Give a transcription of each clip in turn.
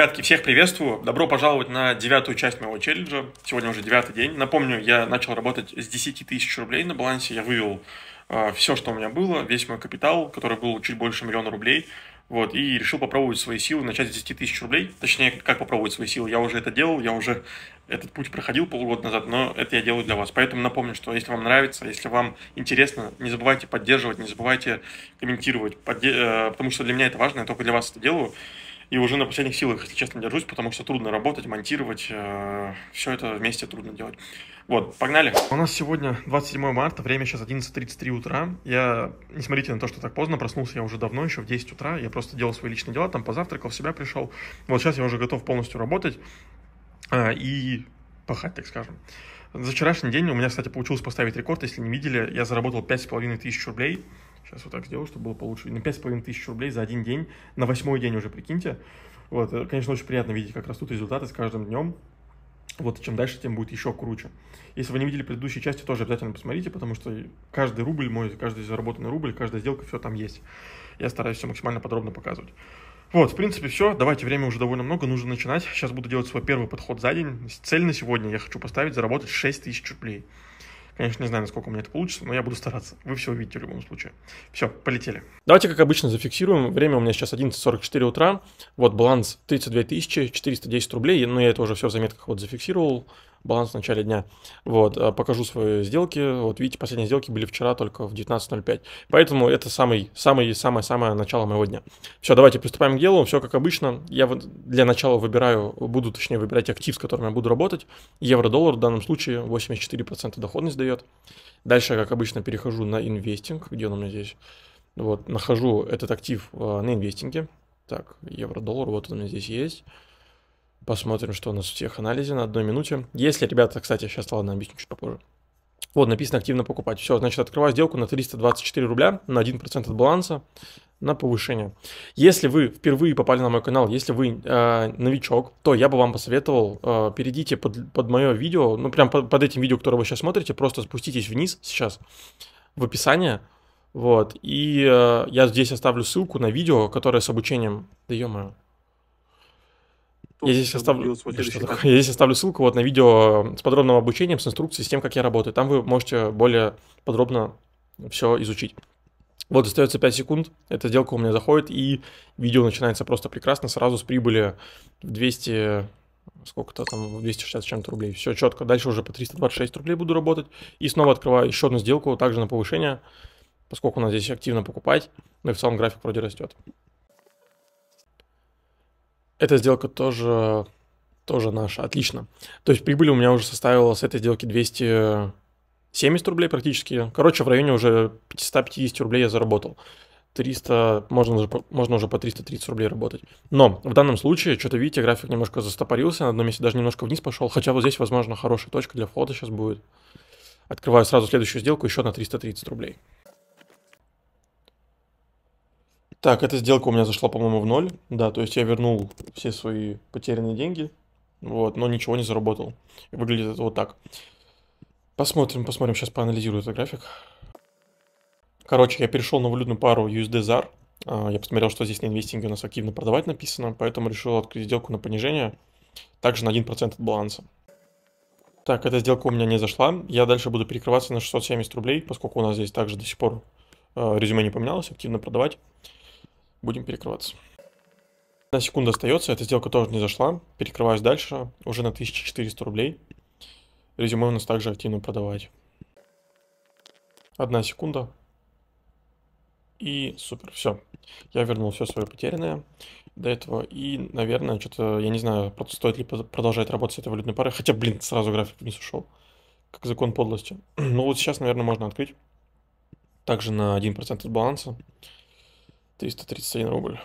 Ребятки, всех приветствую. Добро пожаловать на девятую часть моего челленджа. Сегодня уже девятый день. Напомню, я начал работать с 10 тысяч рублей на балансе. Я вывел э, все, что у меня было, весь мой капитал, который был чуть больше миллиона рублей. Вот, и решил попробовать свои силы, начать с 10 тысяч рублей. Точнее, как попробовать свои силы. Я уже это делал, я уже этот путь проходил полгода назад, но это я делаю для вас. Поэтому напомню, что если вам нравится, если вам интересно, не забывайте поддерживать, не забывайте комментировать, подде- э, потому что для меня это важно, я только для вас это делаю. И уже на последних силах, если честно, держусь, потому что трудно работать, монтировать. Э, все это вместе трудно делать. Вот, погнали. У нас сегодня 27 марта, время сейчас 11.33 утра. Я, несмотря на то, что так поздно, проснулся я уже давно, еще в 10 утра. Я просто делал свои личные дела, там позавтракал, в себя пришел. Вот сейчас я уже готов полностью работать э, и пахать, так скажем. За вчерашний день у меня, кстати, получилось поставить рекорд. Если не видели, я заработал 5,5 тысяч рублей. Сейчас вот так сделаю, чтобы было получше. На 5,5 тысяч рублей за один день, на восьмой день уже, прикиньте. Вот, э, конечно, очень приятно видеть, как растут результаты с каждым днем. Вот чем дальше, тем будет еще круче. Если вы не видели предыдущие части, тоже обязательно посмотрите, потому что каждый рубль мой, каждый заработанный рубль, каждая сделка, все там есть. Я стараюсь все максимально подробно показывать. Вот, в принципе, все. Давайте, время уже довольно много, нужно начинать. Сейчас буду делать свой первый подход за день. Цель на сегодня я хочу поставить заработать 6 тысяч рублей. Конечно, не знаю, насколько у меня это получится, но я буду стараться. Вы все увидите в любом случае. Все, полетели. Давайте, как обычно, зафиксируем. Время у меня сейчас 11.44 утра. Вот баланс 32 410 рублей, но я это уже все в заметках вот зафиксировал баланс в начале дня. Вот, э, покажу свои сделки. Вот видите, последние сделки были вчера только в 19.05. Поэтому это самый, самый, самое, самое начало моего дня. Все, давайте приступаем к делу. Все как обычно. Я для начала выбираю, буду точнее выбирать актив, с которым я буду работать. Евро-доллар в данном случае 84% доходность дает. Дальше, как обычно, перехожу на инвестинг. Где он у меня здесь? Вот, нахожу этот актив э, на инвестинге. Так, евро-доллар, вот он у меня здесь есть. Посмотрим, что у нас в теханализе на одной минуте. Если, ребята, кстати, сейчас, ладно, объясню чуть попозже. Вот, написано активно покупать. Все, значит, открываю сделку на 324 рубля, на 1% от баланса, на повышение. Если вы впервые попали на мой канал, если вы э, новичок, то я бы вам посоветовал, э, перейдите под, под мое видео, ну, прям под, под этим видео, которое вы сейчас смотрите, просто спуститесь вниз сейчас в описание, вот, и э, я здесь оставлю ссылку на видео, которое с обучением, да ё -моё я здесь, оставлю, я здесь оставлю ссылку вот на видео э, с подробным обучением, с инструкцией, с тем, как я работаю. Там вы можете более подробно все изучить. Вот остается 5 секунд, эта сделка у меня заходит, и видео начинается просто прекрасно, сразу с прибыли 200, сколько-то там, 260 чем-то рублей. Все четко, дальше уже по 326 рублей буду работать, и снова открываю еще одну сделку, также на повышение, поскольку у нас здесь активно покупать, но ну и в целом график вроде растет. Эта сделка тоже, тоже наша, отлично. То есть прибыль у меня уже составила с этой сделки 270 рублей практически. Короче, в районе уже 550 рублей я заработал. 300, можно уже, можно уже по 330 рублей работать. Но в данном случае, что-то видите, график немножко застопорился, на одном месте даже немножко вниз пошел, хотя вот здесь, возможно, хорошая точка для входа сейчас будет. Открываю сразу следующую сделку еще на 330 рублей. Так, эта сделка у меня зашла, по-моему, в ноль. Да, то есть я вернул все свои потерянные деньги, вот, но ничего не заработал. Выглядит это вот так. Посмотрим, посмотрим, сейчас поанализирую этот график. Короче, я перешел на валютную пару USD-ZAR. А, я посмотрел, что здесь на инвестинге у нас активно продавать написано, поэтому решил открыть сделку на понижение, также на 1% от баланса. Так, эта сделка у меня не зашла. Я дальше буду перекрываться на 670 рублей, поскольку у нас здесь также до сих пор э, резюме не поменялось, активно продавать будем перекрываться. На секунду остается, эта сделка тоже не зашла. Перекрываюсь дальше, уже на 1400 рублей. Резюме у нас также активно продавать. Одна секунда. И супер, все. Я вернул все свое потерянное до этого. И, наверное, что-то, я не знаю, просто стоит ли продолжать работать с этой валютной парой. Хотя, блин, сразу график не сушел, Как закон подлости. Ну вот сейчас, наверное, можно открыть. Также на 1% от баланса. 331 рубль.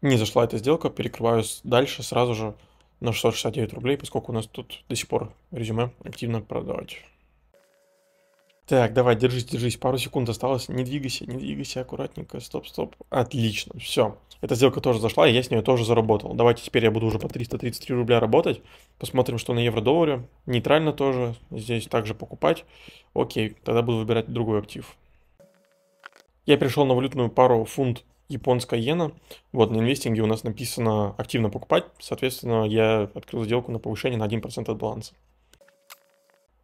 Не зашла эта сделка, перекрываюсь дальше сразу же на 669 рублей, поскольку у нас тут до сих пор резюме активно продавать. Так, давай, держись, держись, пару секунд осталось, не двигайся, не двигайся, аккуратненько, стоп, стоп, отлично, все. Эта сделка тоже зашла, и я с нее тоже заработал. Давайте теперь я буду уже по 333 рубля работать, посмотрим, что на евро-долларе, нейтрально тоже, здесь также покупать. Окей, тогда буду выбирать другой актив. Я перешел на валютную пару фунт японская иена. Вот на инвестинге у нас написано активно покупать. Соответственно, я открыл сделку на повышение на 1% от баланса.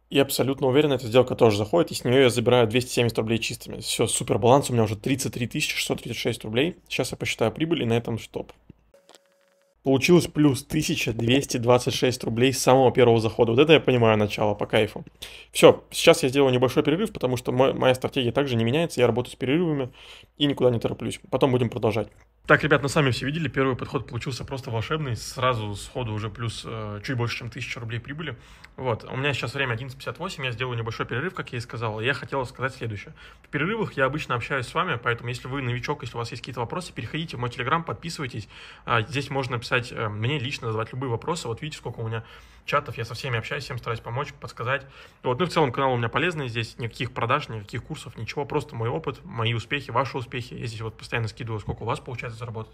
И абсолютно уверен, эта сделка тоже заходит, и с нее я забираю 270 рублей чистыми. Все, супер баланс, у меня уже 33 636 рублей. Сейчас я посчитаю прибыль, и на этом стоп получилось плюс 1226 рублей с самого первого захода. Вот это я понимаю начало, по кайфу. Все, сейчас я сделаю небольшой перерыв, потому что моя стратегия также не меняется, я работаю с перерывами и никуда не тороплюсь. Потом будем продолжать. Так, ребят, ну сами все видели, первый подход получился просто волшебный, сразу сходу уже плюс э, чуть больше, чем 1000 рублей прибыли. Вот, у меня сейчас время 11.58, я сделаю небольшой перерыв, как я и сказал, я хотел сказать следующее. В перерывах я обычно общаюсь с вами, поэтому если вы новичок, если у вас есть какие-то вопросы, переходите в мой телеграм, подписывайтесь, а, здесь можно писать э, мне лично, задавать любые вопросы, вот видите, сколько у меня чатов, я со всеми общаюсь, всем стараюсь помочь, подсказать. Вот, ну в целом канал у меня полезный, здесь никаких продаж, никаких курсов, ничего, просто мой опыт, мои успехи, ваши успехи, я здесь вот постоянно скидываю, сколько у вас получается пытаются заработать.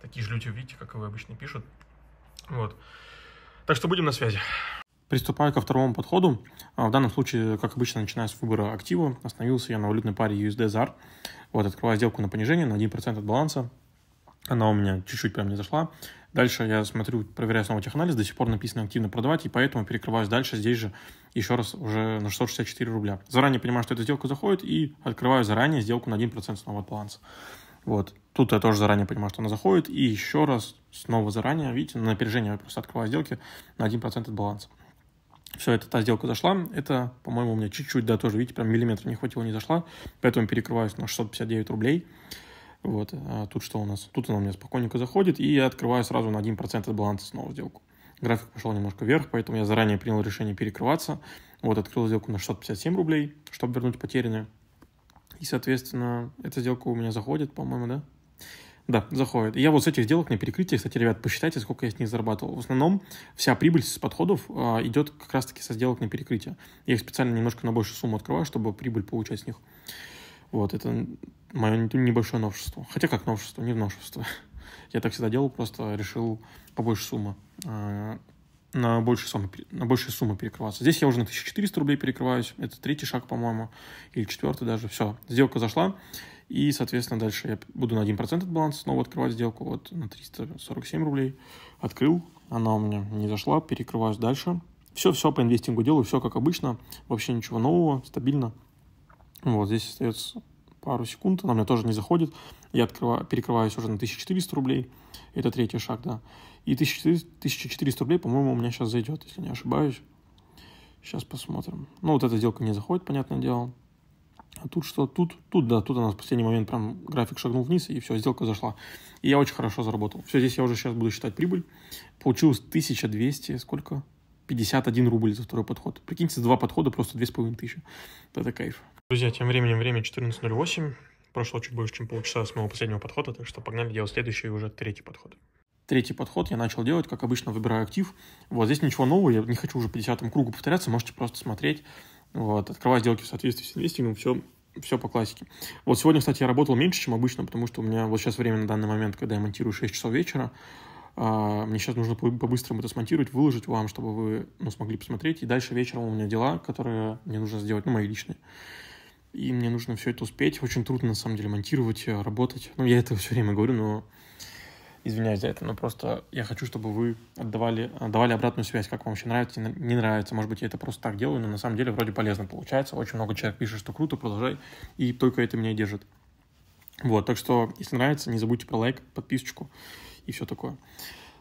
Такие же люди, видите, как и вы обычно пишут. Вот. Так что будем на связи. Приступаю ко второму подходу. А, в данном случае, как обычно, начиная с выбора актива, остановился я на валютной паре USD-ZAR. Вот, открываю сделку на понижение на 1% от баланса. Она у меня чуть-чуть прям не зашла. Дальше я смотрю, проверяю снова теханализ, до сих пор написано активно продавать, и поэтому перекрываюсь дальше здесь же еще раз уже на 664 рубля. Заранее понимаю, что эта сделка заходит, и открываю заранее сделку на 1% снова от баланса. Вот. Тут я тоже заранее понимаю, что она заходит. И еще раз, снова заранее, видите, на опережение я просто открываю сделки на 1% от баланса. Все, это та сделка зашла. Это, по-моему, у меня чуть-чуть, да, тоже, видите, прям миллиметра не хватило, не зашла. Поэтому перекрываюсь на 659 рублей. Вот, а тут что у нас? Тут она у меня спокойненько заходит, и я открываю сразу на 1% от баланса снова сделку. График пошел немножко вверх, поэтому я заранее принял решение перекрываться. Вот, открыл сделку на 657 рублей, чтобы вернуть потерянное. И, соответственно, эта сделка у меня заходит, по-моему, да? Да, заходит. И я вот с этих сделок на перекрытие, кстати, ребят, посчитайте, сколько я с них зарабатывал. В основном вся прибыль с подходов а, идет как раз-таки со сделок на перекрытие. Я их специально немножко на большую сумму открываю, чтобы прибыль получать с них. Вот, это мое небольшое новшество. Хотя как новшество, не в новшество. Я так всегда делал, просто решил побольше суммы а, на большую сумму, на большую сумму перекрываться. Здесь я уже на 1400 рублей перекрываюсь. Это третий шаг, по-моему, или четвертый даже. Все, сделка зашла. И, соответственно, дальше я буду на 1% от баланса снова открывать сделку. Вот на 347 рублей открыл. Она у меня не зашла, перекрываюсь дальше. Все-все по инвестингу делаю, все как обычно. Вообще ничего нового, стабильно. Вот здесь остается пару секунд, она у меня тоже не заходит. Я открываю, перекрываюсь уже на 1400 рублей. Это третий шаг, да. И 1400 рублей, по-моему, у меня сейчас зайдет, если не ошибаюсь. Сейчас посмотрим. Ну, вот эта сделка не заходит, понятное дело. А тут что? Тут, тут, да, тут у нас в последний момент прям график шагнул вниз, и все, сделка зашла. И я очень хорошо заработал. Все, здесь я уже сейчас буду считать прибыль. Получилось 1200, сколько? 51 рубль за второй подход. Прикиньте, два подхода просто 2500. Это кайф. Друзья, тем временем время 14.08. Прошло чуть больше, чем полчаса с моего последнего подхода, так что погнали делать следующий уже третий подход. Третий подход я начал делать, как обычно, выбираю актив. Вот здесь ничего нового, я не хочу уже по десятому кругу повторяться, можете просто смотреть. Вот, открываю сделки в соответствии с инвестингом, все все по классике. Вот сегодня, кстати, я работал меньше, чем обычно, потому что у меня вот сейчас время на данный момент, когда я монтирую 6 часов вечера, а, мне сейчас нужно по-быстрому это смонтировать, выложить вам, чтобы вы ну, смогли посмотреть. И дальше вечером у меня дела, которые мне нужно сделать, ну, мои личные. И мне нужно все это успеть. Очень трудно, на самом деле, монтировать, э, работать. Ну, я это все время говорю, но извиняюсь за это, но просто я хочу, чтобы вы отдавали, давали обратную связь, как вам вообще нравится, не нравится. Может быть, я это просто так делаю, но на самом деле вроде полезно получается. Очень много человек пишет, что круто, продолжай, и только это меня держит. Вот, так что, если нравится, не забудьте про лайк, подписочку и все такое.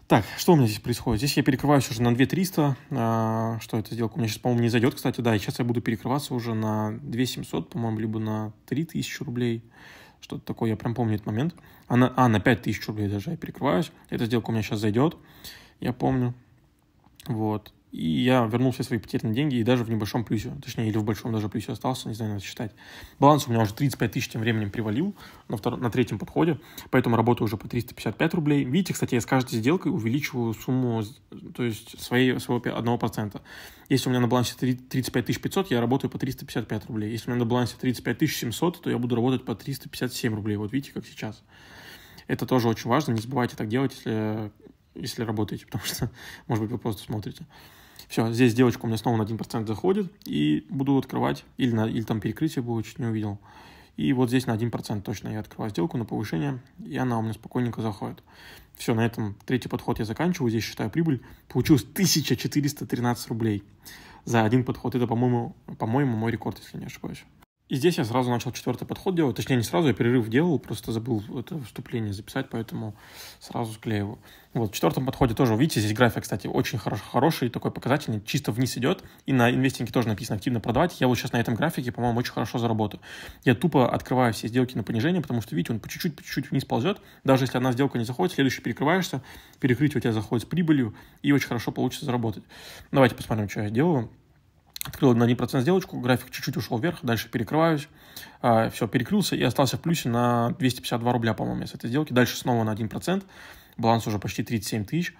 Так, что у меня здесь происходит? Здесь я перекрываюсь уже на 2300. А, что это сделка? У меня сейчас, по-моему, не зайдет, кстати, да. И сейчас я буду перекрываться уже на 2700, по-моему, либо на 3000 рублей. Что-то такое, я прям помню этот момент. А на, а, на 5000 рублей даже я перекрываюсь. Эта сделка у меня сейчас зайдет, я помню. Вот. И я вернул все свои потерянные деньги и даже в небольшом плюсе, точнее, или в большом даже плюсе остался, не знаю, надо считать. Баланс у меня уже 35 тысяч тем временем привалил на, втор... на третьем подходе, поэтому работаю уже по 355 рублей. Видите, кстати, я с каждой сделкой увеличиваю сумму, то есть своей, своего 1%. Если у меня на балансе 35 500, я работаю по 355 рублей. Если у меня на балансе 35 700, то я буду работать по 357 рублей. Вот видите, как сейчас. Это тоже очень важно. Не забывайте так делать, если, если работаете, потому что, может быть, вы просто смотрите. Все, здесь девочка у меня снова на 1% заходит, и буду открывать, или, на, или там перекрытие было, чуть не увидел. И вот здесь на 1% точно я открываю сделку на повышение, и она у меня спокойненько заходит. Все, на этом третий подход я заканчиваю, здесь считаю прибыль. Получилось 1413 рублей за один подход. Это, по-моему, по-моему, мой рекорд, если не ошибаюсь. И здесь я сразу начал четвертый подход делать. Точнее, не сразу, я перерыв делал, просто забыл это вступление записать, поэтому сразу склеиваю. Вот, в четвертом подходе тоже, видите, здесь график, кстати, очень хорош, хороший, такой показательный, чисто вниз идет. И на инвестинге тоже написано «активно продавать». Я вот сейчас на этом графике, по-моему, очень хорошо заработаю. Я тупо открываю все сделки на понижение, потому что, видите, он по чуть-чуть, по чуть-чуть вниз ползет. Даже если одна сделка не заходит, следующий перекрываешься, перекрытие у тебя заходит с прибылью, и очень хорошо получится заработать. Давайте посмотрим, что я делаю открыл на 1% сделочку, график чуть-чуть ушел вверх, дальше перекрываюсь, а, все, перекрылся и остался в плюсе на 252 рубля, по-моему, с этой сделки. Дальше снова на 1%, баланс уже почти 37 тысяч.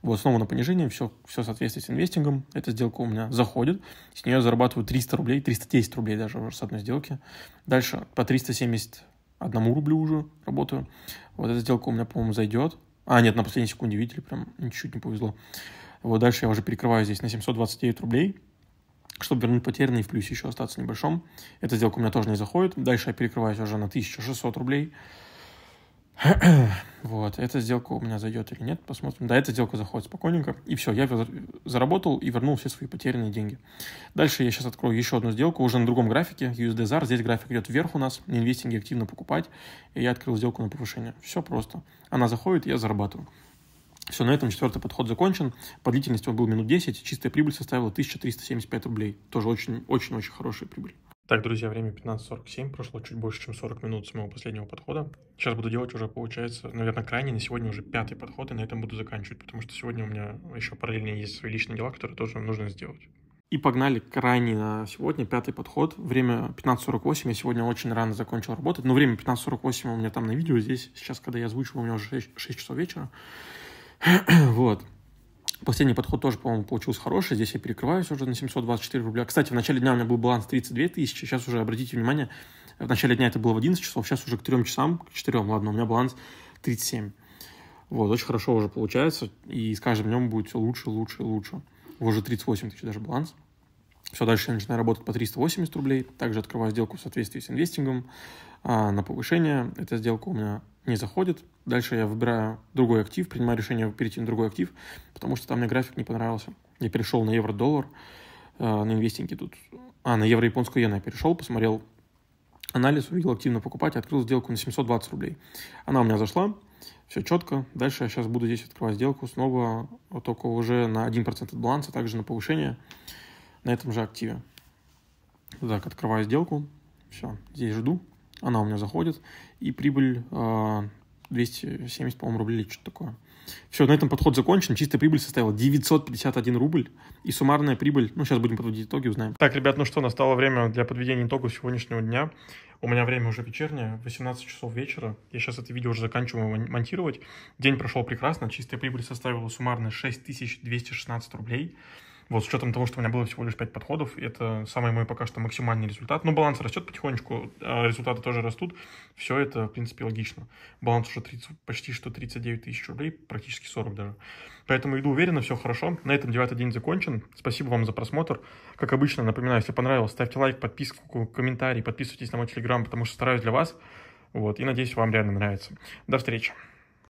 Вот снова на понижение, все, все соответствует с инвестингом. Эта сделка у меня заходит. С нее зарабатываю 300 рублей, 310 рублей даже уже с одной сделки. Дальше по 371 рублю уже работаю. Вот эта сделка у меня, по-моему, зайдет. А, нет, на последней секунде, видели, прям чуть-чуть не повезло. Вот дальше я уже перекрываю здесь на 729 рублей чтобы вернуть потерянный в плюсе еще остаться небольшом. Эта сделка у меня тоже не заходит. Дальше я перекрываюсь уже на 1600 рублей. вот, эта сделка у меня зайдет или нет, посмотрим. Да, эта сделка заходит спокойненько. И все, я заработал и вернул все свои потерянные деньги. Дальше я сейчас открою еще одну сделку, уже на другом графике, USD ZAR. Здесь график идет вверх у нас, инвестинги активно покупать. И я открыл сделку на повышение. Все просто. Она заходит, я зарабатываю. Все, на этом четвертый подход закончен. По длительности он был минут 10. Чистая прибыль составила 1375 рублей. Тоже очень-очень-очень хорошая прибыль. Так, друзья, время 15.47, прошло чуть больше, чем 40 минут с моего последнего подхода. Сейчас буду делать уже, получается, наверное, крайний на сегодня уже пятый подход, и на этом буду заканчивать, потому что сегодня у меня еще параллельно есть свои личные дела, которые тоже нужно сделать. И погнали крайний на сегодня, пятый подход. Время 15.48, я сегодня очень рано закончил работать, но время 15.48 у меня там на видео здесь, сейчас, когда я озвучиваю, у меня уже 6, 6 часов вечера. вот. Последний подход тоже, по-моему, получился хороший. Здесь я перекрываюсь уже на 724 рубля. Кстати, в начале дня у меня был баланс 32 тысячи. Сейчас уже, обратите внимание, в начале дня это было в 11 часов, сейчас уже к 3 часам, к 4, ладно, у меня баланс 37. Вот, очень хорошо уже получается, и с каждым днем будет все лучше, лучше, лучше. Уже 38 тысяч даже баланс. Все, дальше я начинаю работать по 380 рублей. Также открываю сделку в соответствии с инвестингом а, на повышение. Эта сделка у меня не заходит. Дальше я выбираю другой актив, принимаю решение перейти на другой актив, потому что там мне график не понравился. Я перешел на евро-доллар, э, на инвестинги тут. А, на евро-японскую иену я перешел, посмотрел анализ, увидел активно покупать, открыл сделку на 720 рублей. Она у меня зашла, все четко. Дальше я сейчас буду здесь открывать сделку снова, а только уже на 1% от баланса, а также на повышение на этом же активе. Так, открываю сделку. Все, здесь жду она у меня заходит, и прибыль 270, а, по-моему, рублей или что-то такое. Все, на этом подход закончен. Чистая прибыль составила 951 рубль. И суммарная прибыль, ну, сейчас будем подводить итоги, узнаем. Так, ребят, ну что, настало время для подведения итогов сегодняшнего дня. У меня время уже вечернее, 18 часов вечера. Я сейчас это видео уже заканчиваю монтировать. День прошел прекрасно. Чистая прибыль составила суммарно 6216 рублей. Вот с учетом того, что у меня было всего лишь 5 подходов, это самый мой пока что максимальный результат. Но баланс растет потихонечку, а результаты тоже растут. Все это, в принципе, логично. Баланс уже 30, почти что 39 тысяч рублей, практически 40 даже. Поэтому иду уверенно, все хорошо. На этом девятый день закончен. Спасибо вам за просмотр. Как обычно, напоминаю, если понравилось, ставьте лайк, подписку, комментарий, подписывайтесь на мой телеграм, потому что стараюсь для вас. Вот, и надеюсь, вам реально нравится. До встречи.